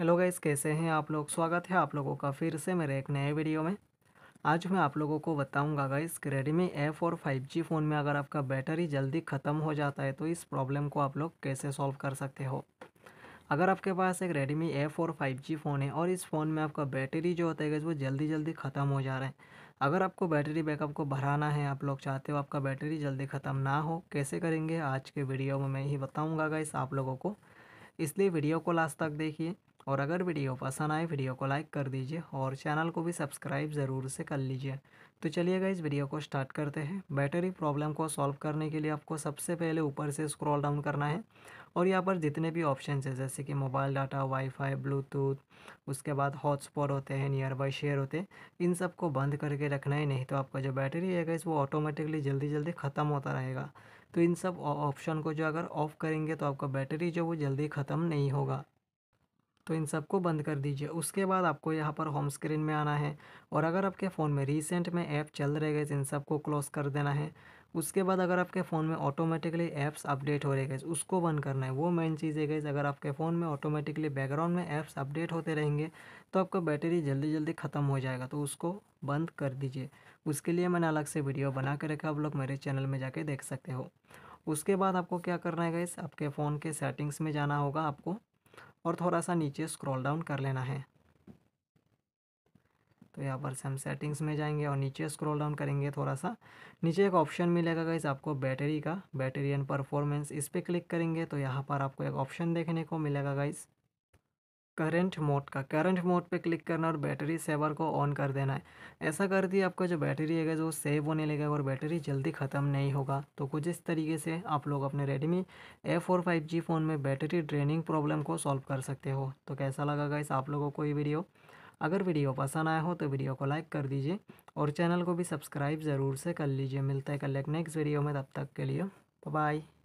hello guys कैसे हैं आप लोग स्वागत है आप लोगों का फिर से मेरे एक नए वीडियो में आज मैं आप लोगों को बताऊंगा गाइस कि Redmi A four five G phone में अगर आपका बैटरी जल्दी ख़त्म हो जाता है तो इस प्रॉब्लम को आप लोग कैसे सॉल्व कर सकते हो अगर आपके पास एक Redmi A four five G phone है और इस फ़ोन में आपका बैटरी जो होता है गाइस वो जल्दी जल्दी ख़त्म हो जा रहा है अगर आपको बैटरी बैकअप को बढ़ाना है आप लोग चाहते हो आपका बैटरी जल्दी ख़त्म ना हो कैसे करेंगे आज के वीडियो में मैं ही बताऊँगा गाइस आप लोगों को इसलिए वीडियो को लास्ट तक देखिए और अगर वीडियो पसंद आए वीडियो को लाइक कर दीजिए और चैनल को भी सब्सक्राइब ज़रूर से कर लीजिए तो चलिएगा इस वीडियो को स्टार्ट करते हैं बैटरी प्रॉब्लम को सॉल्व करने के लिए आपको सबसे पहले ऊपर से स्क्रॉल डाउन करना है और यहाँ पर जितने भी ऑप्शन है जैसे कि मोबाइल डाटा वाईफाई ब्लूटूथ उसके बाद हॉटस्पॉट होते हैं नियर बाई शेयर होते हैं इन सब को बंद करके रखना है नहीं तो आपका जो बैटरी है गैस वो ऑटोमेटिकली जल्दी जल्दी ख़त्म होता रहेगा तो इन सब ऑप्शन को जो अगर ऑफ़ करेंगे तो आपका बैटरी जो वो जल्दी ख़त्म नहीं होगा तो इन सबको बंद कर दीजिए उसके बाद आपको यहाँ पर होम स्क्रीन में आना है और अगर आपके फ़ोन में रिसेंट में ऐप चल रहे गए इन सबको क्लोज कर देना है उसके बाद अगर आपके फ़ोन में ऑटोमेटिकली ऐप्स अपडेट हो रहे गए उसको बंद करना है वो मेन चीज़ है गई अगर आपके फ़ोन में ऑटोमेटिकली बैकग्राउंड में ऐप्स अपडेट होते रहेंगे तो आपका बैटरी जल्दी जल्दी ख़त्म हो जाएगा तो उसको बंद कर दीजिए उसके लिए मैंने अलग से वीडियो बना के रखा आप लोग मेरे चैनल में जाके देख सकते हो उसके बाद आपको क्या करना है गई आपके फ़ोन के सेटिंग्स में जाना होगा आपको और थोड़ा सा नीचे स्क्रॉल डाउन कर लेना है तो यहाँ पर से हम सेटिंग्स में जाएंगे और नीचे स्क्रॉल डाउन करेंगे थोड़ा सा नीचे एक ऑप्शन मिलेगा गाइज आपको बैटरी का बैटरी एंड परफॉर्मेंस इस पर क्लिक करेंगे तो यहाँ पर आपको एक ऑप्शन देखने को मिलेगा गाइज़ करंट मोड का करंट मोड पे क्लिक करना और बैटरी सेवर को ऑन कर देना है ऐसा कर दिया आपका जो बैटरी है जो सेव होने लगेगा और बैटरी जल्दी ख़त्म नहीं होगा तो कुछ इस तरीके से आप लोग अपने Redmi A four five G phone में बैटरी ड्रेनिंग प्रॉब्लम को सॉल्व कर सकते हो तो कैसा लगा इस आप लोगों को ये वीडियो अगर वीडियो पसंद आया हो तो वीडियो को लाइक कर दीजिए और चैनल को भी सब्सक्राइब ज़रूर से कर लीजिए मिलते हैं कल एक नेक्स्ट वीडियो में तब तक के लिए बाय